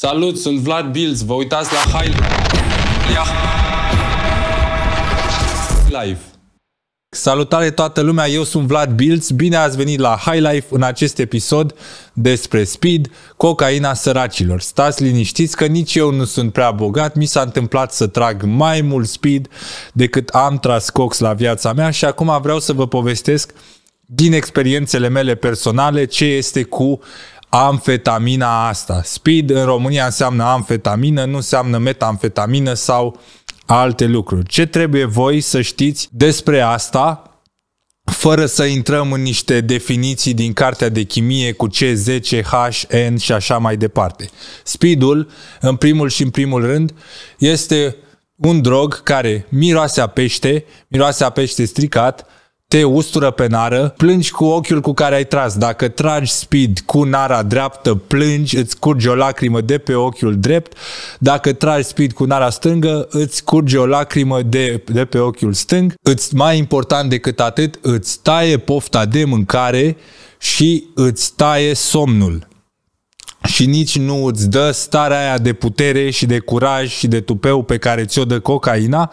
Salut, sunt Vlad Bills. vă uitați la High Life. Salutare toată lumea, eu sunt Vlad Bilz, bine ați venit la High Life în acest episod despre speed, cocaina săracilor. Stați liniștiți că nici eu nu sunt prea bogat, mi s-a întâmplat să trag mai mult speed decât am tras cox la viața mea și acum vreau să vă povestesc din experiențele mele personale ce este cu amfetamina asta. Speed în România înseamnă amfetamină, nu înseamnă metamfetamină sau alte lucruri. Ce trebuie voi să știți despre asta fără să intrăm în niște definiții din cartea de chimie cu C10, H, N și așa mai departe. Speedul, în primul și în primul rând, este un drog care miroase a pește, miroase a pește stricat, te ustură pe nară, plângi cu ochiul cu care ai tras. Dacă tragi speed cu nara dreaptă, plângi, îți curge o lacrimă de pe ochiul drept. Dacă tragi speed cu nara stângă, îți curge o lacrimă de, de pe ochiul stâng. Îți mai important decât atât, îți taie pofta de mâncare și îți taie somnul și nici nu îți dă starea aia de putere și de curaj și de tupeu pe care ți-o dă cocaina,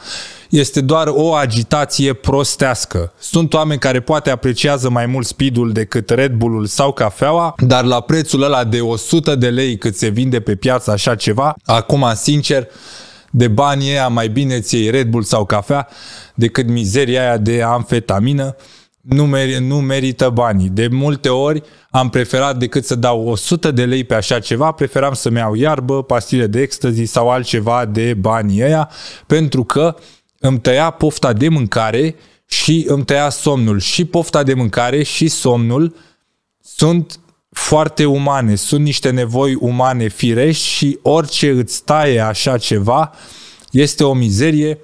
este doar o agitație prostească. Sunt oameni care poate apreciază mai mult speed-ul decât Red Bull-ul sau cafeaua, dar la prețul ăla de 100 de lei cât se vinde pe piață așa ceva, acum sincer, de banii aia mai bine ți iei Red Bull sau cafea decât mizeria aia de amfetamină, nu, mer- nu merită banii. De multe ori am preferat decât să dau 100 de lei pe așa ceva, preferam să-mi iau iarbă, pastile de ecstasy sau altceva de banii ăia, pentru că îmi tăia pofta de mâncare și îmi tăia somnul. Și pofta de mâncare și somnul sunt foarte umane, sunt niște nevoi umane firești și orice îți taie așa ceva este o mizerie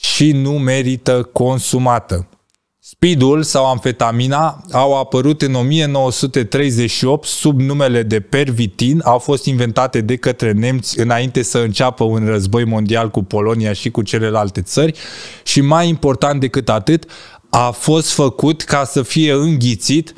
și nu merită consumată. Speedul sau amfetamina au apărut în 1938 sub numele de pervitin, au fost inventate de către nemți înainte să înceapă un război mondial cu Polonia și cu celelalte țări și mai important decât atât, a fost făcut ca să fie înghițit,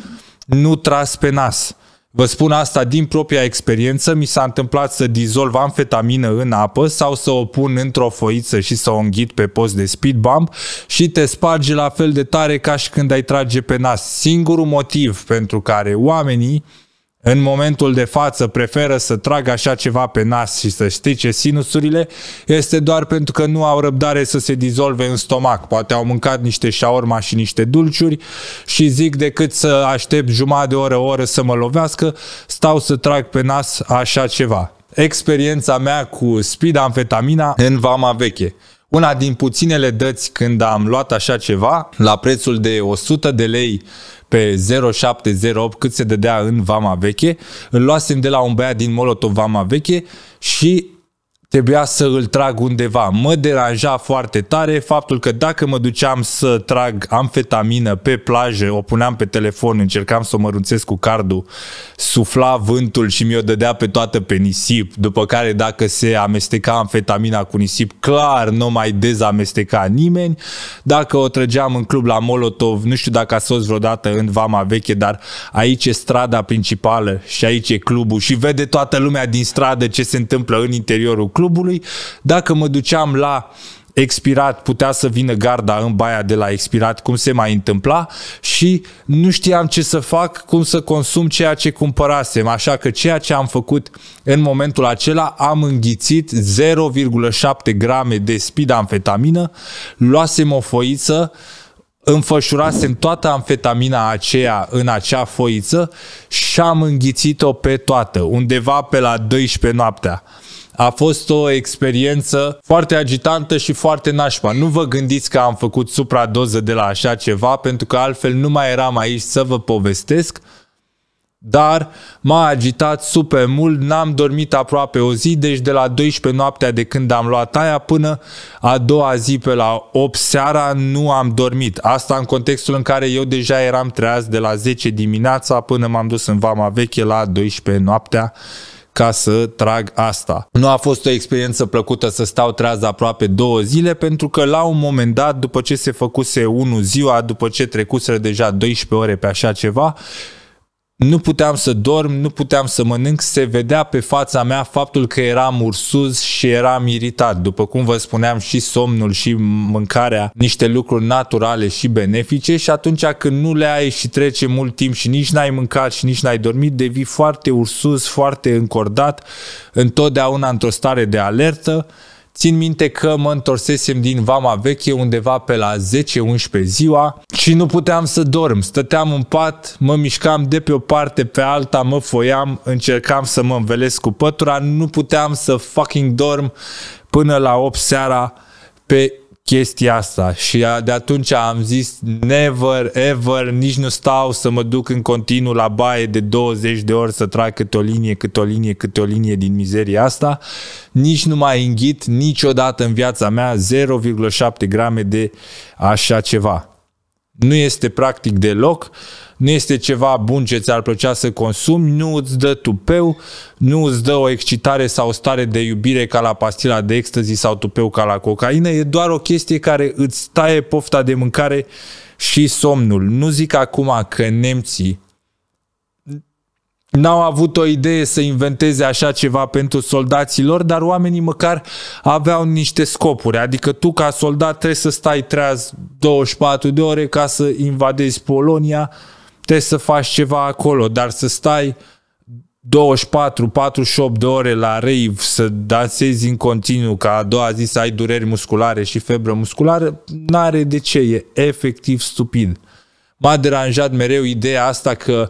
nu tras pe nas. Vă spun asta din propria experiență, mi s-a întâmplat să dizolv amfetamină în apă sau să o pun într-o foiță și să o înghit pe post de speed bump și te sparge la fel de tare ca și când ai trage pe nas. Singurul motiv pentru care oamenii în momentul de față preferă să tragă așa ceva pe nas și să strice sinusurile, este doar pentru că nu au răbdare să se dizolve în stomac. Poate au mâncat niște șaorma și niște dulciuri și zic decât să aștept jumătate de oră, o oră să mă lovească, stau să trag pe nas așa ceva. Experiența mea cu speed-amfetamina în vama veche. Una din puținele dăți când am luat așa ceva, la prețul de 100 de lei pe 0708 cât se dădea în Vama Veche, îl luasem de la un băiat din Molotov Vama Veche și trebuia să îl trag undeva. Mă deranja foarte tare faptul că dacă mă duceam să trag amfetamină pe plajă, o puneam pe telefon, încercam să o mărunțesc cu cardul, sufla vântul și mi-o dădea pe toată pe nisip, după care dacă se amesteca amfetamina cu nisip, clar nu mai dezamesteca nimeni. Dacă o trăgeam în club la Molotov, nu știu dacă a fost vreodată în Vama Veche, dar aici e strada principală și aici e clubul și vede toată lumea din stradă ce se întâmplă în interiorul clubului. Dacă mă duceam la expirat, putea să vină garda în baia de la expirat, cum se mai întâmpla și nu știam ce să fac, cum să consum ceea ce cumpărasem, așa că ceea ce am făcut în momentul acela, am înghițit 0,7 grame de amfetamină, luasem o foiță, înfășurasem toată amfetamina aceea în acea foiță și am înghițit-o pe toată, undeva pe la 12 noaptea. A fost o experiență foarte agitantă și foarte nașpa. Nu vă gândiți că am făcut supradoză de la așa ceva, pentru că altfel nu mai eram aici să vă povestesc, dar m-a agitat super mult, n-am dormit aproape o zi, deci de la 12 noaptea de când am luat aia până a doua zi pe la 8 seara nu am dormit. Asta în contextul în care eu deja eram treaz de la 10 dimineața până m-am dus în vama veche la 12 noaptea ca să trag asta. Nu a fost o experiență plăcută să stau treaz aproape două zile pentru că la un moment dat, după ce se făcuse unul ziua, după ce trecuseră deja 12 ore pe așa ceva, nu puteam să dorm, nu puteam să mănânc, se vedea pe fața mea faptul că eram ursuz și eram iritat. După cum vă spuneam, și somnul și mâncarea, niște lucruri naturale și benefice și atunci când nu le ai și trece mult timp și nici n-ai mâncat și nici n-ai dormit, devii foarte ursuz, foarte încordat, întotdeauna într-o stare de alertă Țin minte că mă întorsesem din vama veche undeva pe la 10-11 ziua și nu puteam să dorm. Stăteam în pat, mă mișcam de pe o parte pe alta, mă foiam, încercam să mă învelesc cu pătura, nu puteam să fucking dorm până la 8 seara pe chestia asta și de atunci am zis never, ever, nici nu stau să mă duc în continuu la baie de 20 de ori să trag câte o linie, câte o linie, câte o linie din mizeria asta, nici nu mai înghit niciodată în viața mea 0,7 grame de așa ceva. Nu este practic deloc, uh, nu este ceva bun ce ți-ar plăcea să consumi, nu îți dă tupeu, nu îți dă o excitare sau stare de iubire ca la pastila de ecstasy sau tupeu ca la cocaină, e doar o chestie care îți taie pofta de mâncare și somnul. Nu zic acum că nemții N-au avut o idee să inventeze așa ceva pentru soldații lor, dar oamenii măcar aveau niște scopuri. Adică tu ca soldat trebuie să stai treaz 24 de ore ca să invadezi Polonia, Trebuie să faci ceva acolo, dar să stai 24, 48 de ore la rave, să dansezi în continuu, ca a doua zi să ai dureri musculare și febră musculară, n-are de ce, e efectiv stupid. M-a deranjat mereu ideea asta că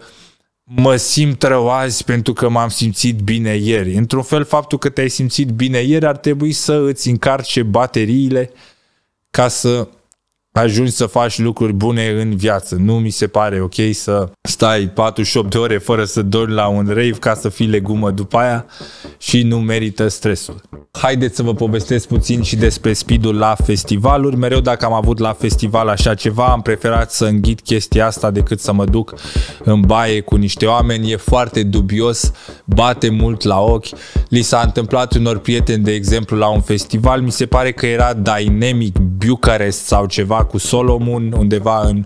mă simt rău azi pentru că m-am simțit bine ieri. Într-un fel, faptul că te-ai simțit bine ieri ar trebui să îți încarce bateriile ca să ajungi să faci lucruri bune în viață. Nu mi se pare ok să stai 48 de ore fără să dormi la un rave ca să fii legumă după aia și nu merită stresul. Haideți să vă povestesc puțin și despre speed-ul la festivaluri. Mereu dacă am avut la festival așa ceva, am preferat să înghit chestia asta decât să mă duc în baie cu niște oameni. E foarte dubios, bate mult la ochi. Li s-a întâmplat unor prieteni, de exemplu, la un festival, mi se pare că era Dynamic Bucharest sau ceva cu Solomon undeva în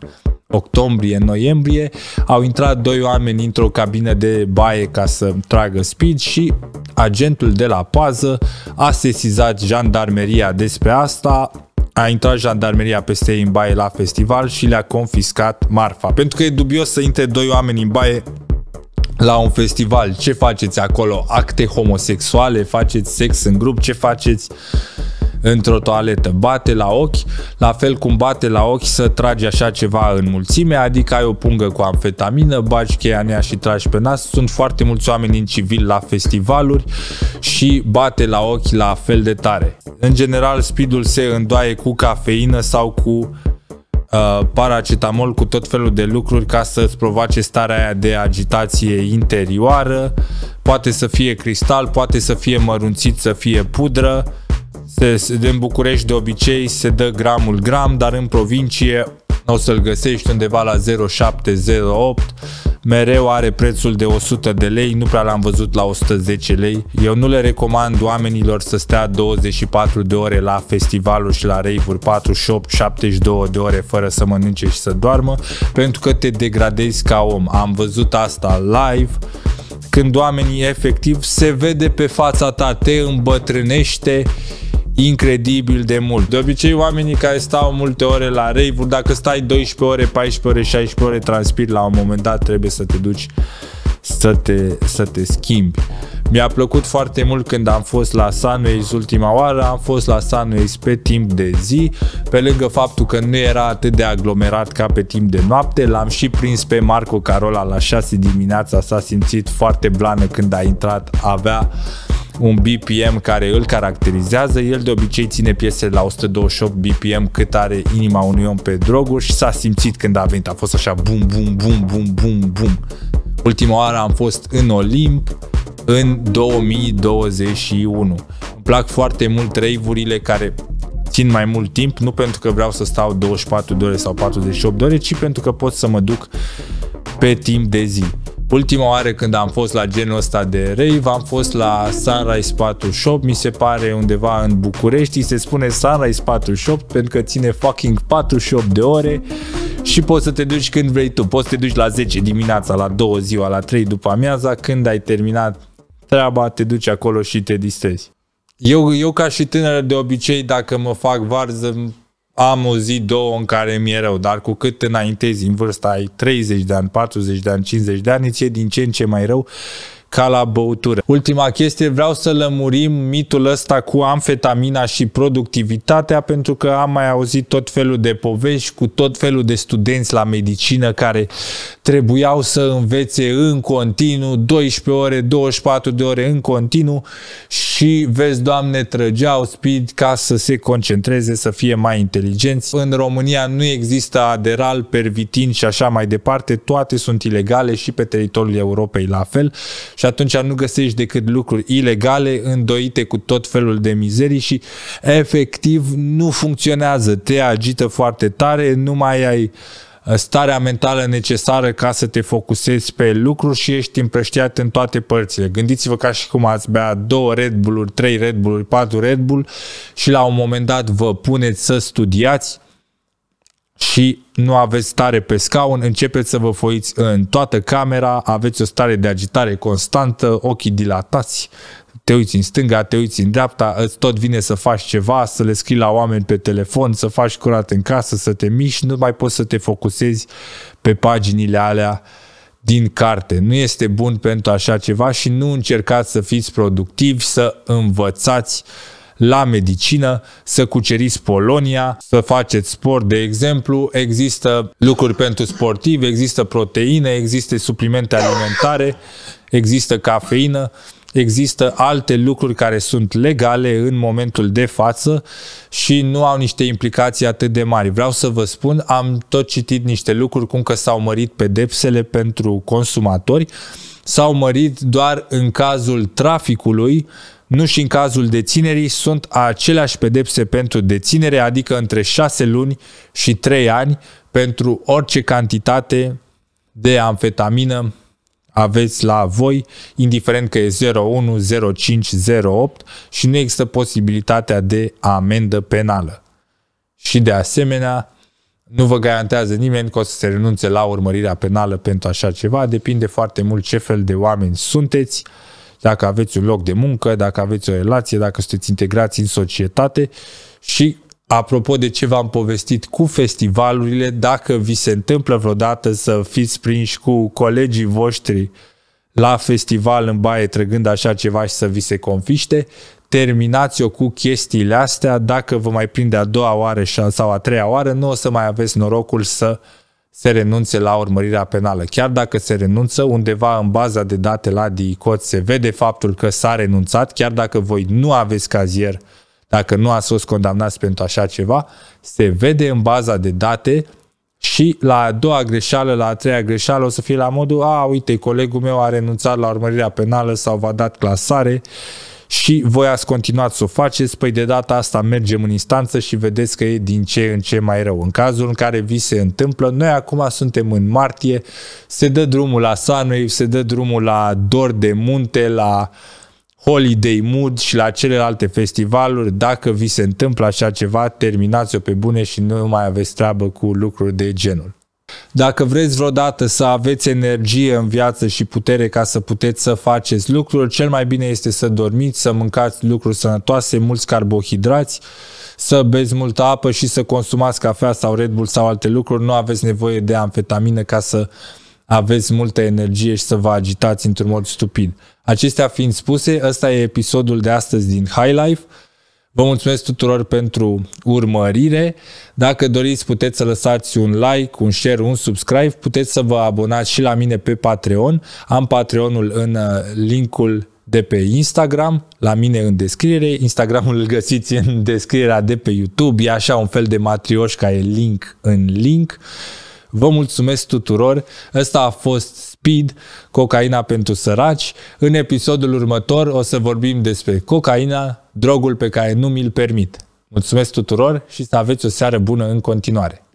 octombrie, noiembrie, au intrat doi oameni într-o cabină de baie ca să tragă speed și agentul de la pază a sesizat jandarmeria despre asta, a intrat jandarmeria peste ei în baie la festival și le-a confiscat marfa. Pentru că e dubios să intre doi oameni în baie la un festival, ce faceți acolo? Acte homosexuale? Faceți sex în grup? Ce faceți? într-o toaletă. Bate la ochi, la fel cum bate la ochi să tragi așa ceva în mulțime, adică ai o pungă cu amfetamină, bagi cheia în ea și tragi pe nas. Sunt foarte mulți oameni în civil la festivaluri și bate la ochi la fel de tare. În general, speedul se îndoaie cu cafeină sau cu uh, paracetamol cu tot felul de lucruri ca să îți provoace starea aia de agitație interioară. Poate să fie cristal, poate să fie mărunțit, să fie pudră. Se, se, în București de obicei se dă gramul gram, dar în provincie o să-l găsești undeva la 0708 mereu are prețul de 100 de lei, nu prea l-am văzut la 110 lei. Eu nu le recomand oamenilor să stea 24 de ore la festivalul și la rave-uri 48, 72 de ore fără să mănânce și să doarmă, pentru că te degradezi ca om. Am văzut asta live când oamenii efectiv se vede pe fața ta, te îmbătrânește incredibil de mult. De obicei, oamenii care stau multe ore la rave dacă stai 12 ore, 14 ore, 16 ore, transpir la un moment dat trebuie să te duci să te, să te schimbi. Mi-a plăcut foarte mult când am fost la Sunways ultima oară, am fost la Sunways pe timp de zi, pe lângă faptul că nu era atât de aglomerat ca pe timp de noapte, l-am și prins pe Marco Carola la 6 dimineața, s-a simțit foarte blană când a intrat, avea un BPM care îl caracterizează. El de obicei ține piese la 128 BPM cât are inima unui om pe droguri și s-a simțit când a venit. A fost așa bum, bum, bum, bum, bum, bum. Ultima oară am fost în Olimp în 2021. Îmi plac foarte mult rave care țin mai mult timp, nu pentru că vreau să stau 24 de ore sau 48 de ore, ci pentru că pot să mă duc pe timp de zi. Ultima oară când am fost la genul ăsta de rave, am fost la Sunrise Shop. mi se pare undeva în București, se spune Sunrise Shop pentru că ține fucking 48 de ore și poți să te duci când vrei tu. Poți să te duci la 10 dimineața, la 2 ziua, la 3 după amiaza, când ai terminat treaba, te duci acolo și te distrezi. Eu, eu ca și tânăr de obicei, dacă mă fac varză, am o zi, două în care mi-e rău, dar cu cât înaintezi în vârsta ai 30 de ani, 40 de ani, 50 de ani, îți e din ce în ce mai rău ca la băutură. Ultima chestie, vreau să lămurim mitul ăsta cu amfetamina și productivitatea, pentru că am mai auzit tot felul de povești cu tot felul de studenți la medicină care trebuiau să învețe în continuu, 12 ore, 24 de ore în continuu și, vezi, Doamne, trăgeau speed ca să se concentreze, să fie mai inteligenți. În România nu există aderal, pervitin și așa mai departe, toate sunt ilegale și pe teritoriul Europei la fel și atunci nu găsești decât lucruri ilegale îndoite cu tot felul de mizerii și efectiv nu funcționează, te agită foarte tare, nu mai ai Uh, starea mentală necesară ca să te focusezi pe lucruri și ești împrăștiat în toate părțile. Gândiți-vă ca și cum ați bea două Red Bull-uri, trei Red Bull-uri, patru Red Bull și la un moment dat vă puneți să studiați și nu aveți stare pe scaun, începeți să vă foiți în toată camera, aveți o stare de agitare constantă, ochii dilatați, te uiți în stânga, te uiți în dreapta, îți tot vine să faci ceva, să le scrii la oameni pe telefon, să faci curat în casă, să te miști, nu mai poți să te focusezi pe paginile alea din carte. Nu este bun pentru așa ceva și nu încercați să fiți productivi, să învățați uh, la medicină, să cuceriți Polonia, să faceți sport, de exemplu. Există lucruri pentru sportivi, există proteine, există suplimente alimentare, există cafeină, există alte lucruri care sunt legale în momentul de față și nu au niște implicații atât de mari. Vreau să vă spun, am tot citit niște lucruri cum că s-au mărit pedepsele pentru consumatori, s-au mărit doar în cazul traficului nu și în cazul deținerii sunt aceleași pedepse pentru deținere, adică între 6 luni și 3 ani pentru orice cantitate de amfetamină aveți la voi, indiferent că e 01, 05, 08 și nu există posibilitatea de amendă penală. Și de asemenea, nu vă garantează nimeni că o să se renunțe la urmărirea penală pentru așa ceva, depinde foarte mult ce fel de oameni sunteți, uh, dacă aveți un loc de muncă, dacă aveți o relație, dacă sunteți integrați în societate și apropo de ce v-am povestit cu festivalurile, dacă vi se întâmplă vreodată să fiți prinși cu colegii voștri la festival în baie trăgând așa ceva și să vi se confiște, terminați-o cu chestiile astea, dacă vă mai prinde a doua oară sau a treia oară, nu o să mai aveți norocul să uh, se renunțe la urmărirea penală. Chiar dacă se renunță, undeva în baza de date la DICOT se vede faptul că s-a renunțat, chiar dacă voi nu aveți cazier, dacă nu ați fost condamnați pentru așa ceva, se vede în baza de date și la a doua greșeală, la a treia greșeală o să fie la modul, a, uite, colegul meu a renunțat la urmărirea penală sau v-a dat clasare, uh, și voi ați continuat să o faceți, păi de data asta mergem în instanță și vedeți că e din ce în ce mai rău. În cazul în care vi se întâmplă, noi acum suntem în martie, se dă drumul la Sanui, se dă drumul la Dor de Munte, la Holiday Mood și la celelalte festivaluri. Dacă vi se întâmplă așa ceva, terminați-o pe bune și nu mai aveți treabă cu lucruri de genul. Dacă vreți vreodată să aveți energie în viață și putere ca să puteți să faceți lucruri, cel mai bine este să dormiți, să mâncați lucruri sănătoase, mulți carbohidrați, să beți multă apă și să consumați cafea sau Red Bull sau alte lucruri. Nu aveți nevoie de amfetamină ca să aveți multă energie și să vă agitați într-un mod stupid. Acestea fiind spuse, ăsta e episodul de astăzi din High Life. Vă mulțumesc tuturor pentru urmărire. Dacă doriți, puteți să lăsați un like, un share, un subscribe. Puteți să vă abonați și la mine pe Patreon. Am Patreonul în uh, linkul de pe Instagram, la mine în descriere. Instagramul îl găsiți în descrierea de pe YouTube. E așa un fel de care e link în link. Vă mulțumesc tuturor. Ăsta a fost Speed, cocaina pentru săraci. În episodul următor o să vorbim despre cocaina drogul pe care nu mi-l permit. Mulțumesc tuturor și să aveți o seară bună în continuare!